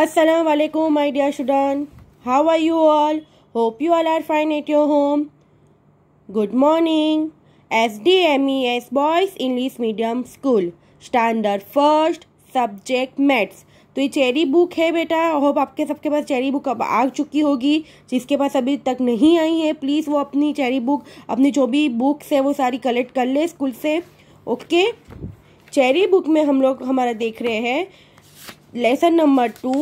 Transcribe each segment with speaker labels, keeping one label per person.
Speaker 1: Aslam my dear student how are you all hope you all are fine at your home good morning S D M E S boys English medium school standard first subject maths तो ये cherry book है बेटा hope आपके सबके पास cherry book अब आ चुकी होगी जिसके पास अभी तक नहीं आई है प्लीज़ वो अपनी चेरी बुक अपनी जो भी बुक्स है वो सारी कलेक्ट कर ले स्कूल से ओके चेरी बुक में हम लोग हमारा देख रहे हैं लेसन नंबर टू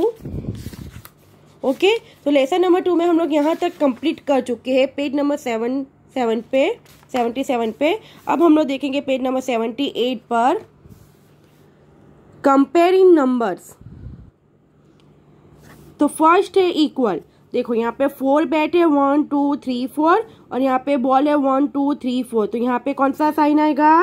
Speaker 1: ओके तो लेसन नंबर टू में हम लोग यहाँ तक कंप्लीट कर चुके हैं पेज नंबर सेवन सेवन पे सेवेंटी सेवन पे अब हम लोग देखेंगे पेज नंबर सेवेंटी एट पर कंपेयरिंग नंबर्स तो फर्स्ट है इक्वल देखो यहाँ पे फोर बैट है वन टू थ्री फोर और यहाँ पे बॉल है वन टू थ्री फोर तो यहाँ पे कौन सा साइन आएगा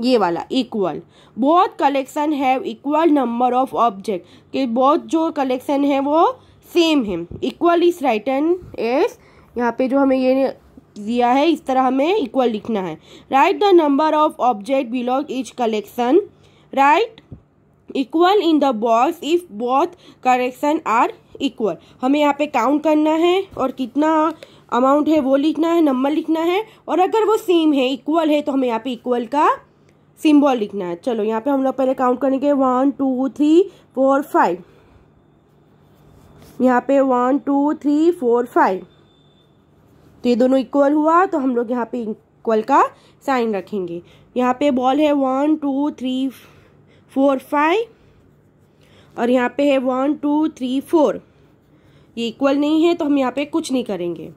Speaker 1: ये वाला इक्वल बहुत कलेक्शन है इक्वल नंबर ऑफ ऑब्जेक्ट कि बहुत जो कलेक्शन है वो सेम है इक्वल इज राइटन एज यहाँ पे जो हमें ये दिया है इस तरह हमें इक्वल लिखना है write the number of object belong each collection write equal in the box if both collection are equal हमें यहाँ पे काउंट करना है और कितना अमाउंट है वो लिखना है नंबर लिखना है और अगर वो सेम है इक्वल है तो हमें यहाँ पे इक्वल का सिम्बॉल लिखना है चलो यहाँ पे हम लोग पहले काउंट करेंगे one two three four five यहाँ पे one two three four five तो ये दोनों इक्वल हुआ तो हम लोग यहाँ पे इक्वल का साइन रखेंगे यहाँ पे बॉल है one two three four five और यहाँ पे है वन टू थ्री फोर ये इक्वल नहीं है तो हम यहाँ पे कुछ नहीं करेंगे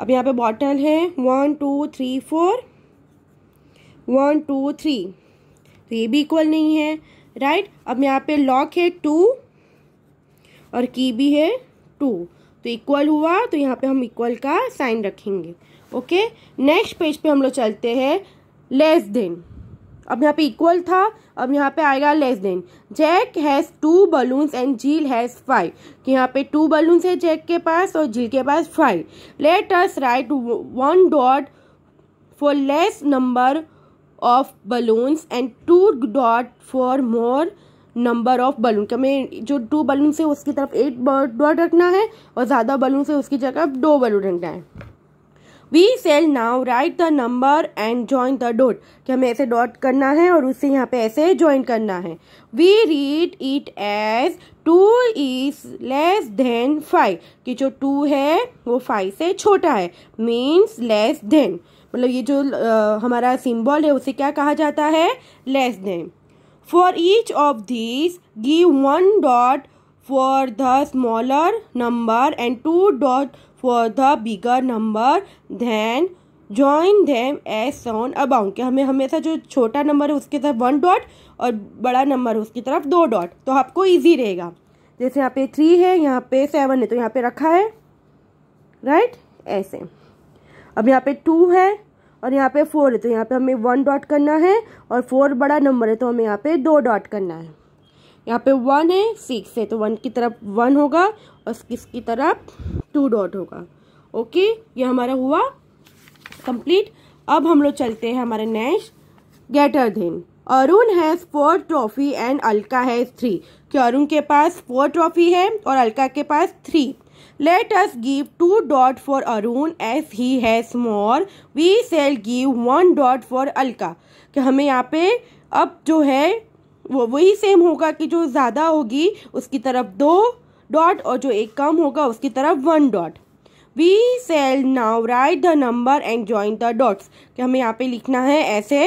Speaker 1: अब यहाँ पे बॉटल है one two three four one two three तो ये भी इक्वल नहीं है राइट अब यहाँ पे लॉक है टू और की भी है टू तो इक्वल हुआ तो यहाँ पे हम इक्वल का साइन रखेंगे ओके नेक्स्ट पेज पे हम लोग चलते हैं लेस देन अब यहाँ पे इक्वल था अब यहाँ पे आएगा less than Jack has two balloons and Jill has five कि यहाँ पे टू बलून्स है जैक के पास और जील के पास five let us write one dot for less number of balloons and two dot for more number of balloon हमें जो टू बलून से उसकी तरफ एट डॉट रखना है और ज़्यादा बलून से उसकी जगह दो बलून रखना है we shall now write the number and join the dot कि हमें ऐसे डॉट करना है और उससे यहाँ पे ऐसे जॉइन करना है we read it as two is less than five कि जो टू है वो फाइव से छोटा है मीन्स लेस देन मतलब ये जो आ, हमारा सिम्बॉल है उसे क्या कहा जाता है less than for each of this give one dot for the smaller number and two dot for the bigger number then join them as shown अबाउंड कि हमें हमेशा जो छोटा नंबर है उसके तरफ वन डॉट और बड़ा नंबर है उसकी तरफ दो डॉट तो आपको ईजी रहेगा जैसे यहाँ पे थ्री है यहाँ पे सेवन है तो यहाँ पे रखा है राइट right? ऐसे अब यहाँ पे टू है और यहाँ पे फोर है तो यहाँ पे हमें वन डॉट करना है और फोर बड़ा नंबर है तो हमें यहाँ पे दो डॉट करना है यहाँ पे वन है सिक्स है तो वन की तरफ वन होगा और सिक्स की तरफ टू डॉट होगा ओके ये हमारा हुआ कंप्लीट अब हम लोग चलते हैं हमारे next greater than Arun has four trophy and Alka has three कि अरुण के पास फोर ट्रॉफी है और अलका के पास three let us give two dot for Arun S he has more. We cell give one dot for Alka कि हमें यहाँ पे अब जो है वो वही सेम होगा कि जो ज़्यादा होगी उसकी तरफ दो डॉट और जो एक कम होगा उसकी तरफ one dot we shall now write the number and join the dots कि हमें यहाँ पे लिखना है ऐसे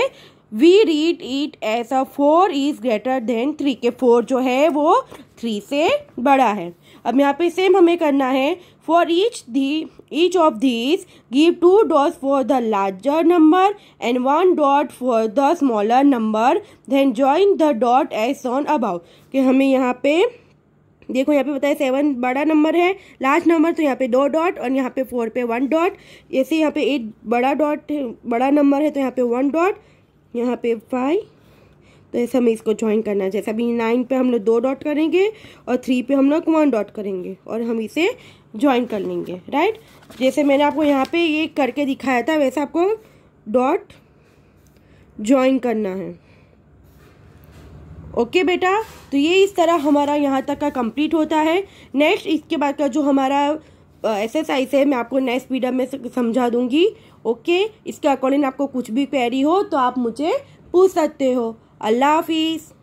Speaker 1: we read it as a four is greater than three के फोर जो है वो थ्री से बड़ा है अब यहाँ पे सेम हमें करना है for each the each of these give two dot for the larger number and one dot for the smaller number then join the dot as shown above कि हमें यहाँ पे देखो यहाँ पे बताया सेवन बड़ा नंबर है लास्ट नंबर तो यहाँ पे दो डॉट और यहाँ पे फोर पे वन डॉट ऐसे यहाँ पे एट बड़ा डॉट बड़ा नंबर है तो यहाँ पे वन डॉट यहाँ पे फाइव तो ऐसे हमें इसको ज्वाइन करना है जैसे अभी नाइन पे हम लोग दो डॉट करेंगे और थ्री पे हम लोग वन डॉट करेंगे और हम इसे ज्वाइन कर लेंगे राइट जैसे मैंने आपको यहाँ पे ये करके दिखाया था वैसे आपको डॉट ज्वाइन करना है ओके बेटा तो ये इस तरह हमारा यहाँ तक का कंप्लीट होता है नेक्स्ट इसके बाद का जो हमारा एक्सरसाइज है मैं आपको नेक्स्ट वीडियो में समझा दूंगी ओके इसके अकॉर्डिंग आपको कुछ भी क्वेरी हो तो आप मुझे पूछ सकते हो अल्लाह हाफिज़